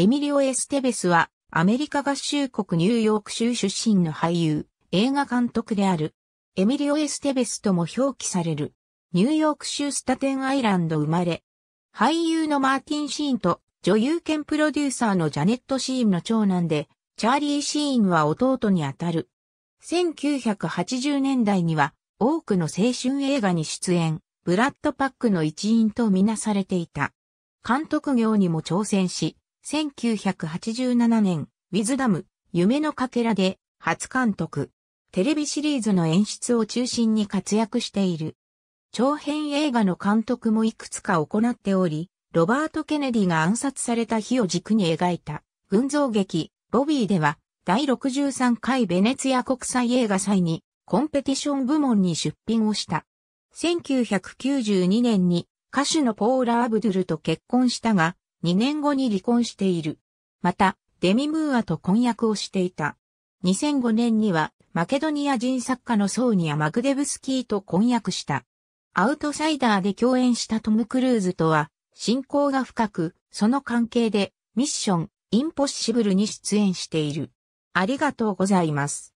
エミリオ・エステベスは、アメリカ合衆国ニューヨーク州出身の俳優、映画監督である。エミリオ・エステベスとも表記される。ニューヨーク州スタテンアイランド生まれ。俳優のマーティン・シーンと女優兼プロデューサーのジャネット・シーンの長男で、チャーリー・シーンは弟にあたる。1980年代には多くの青春映画に出演、ブラッド・パックの一員とみなされていた。監督業にも挑戦し、1987年、ウィズダム、夢のかけらで、初監督。テレビシリーズの演出を中心に活躍している。長編映画の監督もいくつか行っており、ロバート・ケネディが暗殺された日を軸に描いた群像劇、ロビーでは、第63回ベネツィア国際映画祭に、コンペティション部門に出品をした。1992年に歌手のポーラ・アブドゥルと結婚したが、2年後に離婚している。また、デミムーアと婚約をしていた。2005年には、マケドニア人作家のソーニア・マグデブスキーと婚約した。アウトサイダーで共演したトム・クルーズとは、親交が深く、その関係で、ミッション、インポッシブルに出演している。ありがとうございます。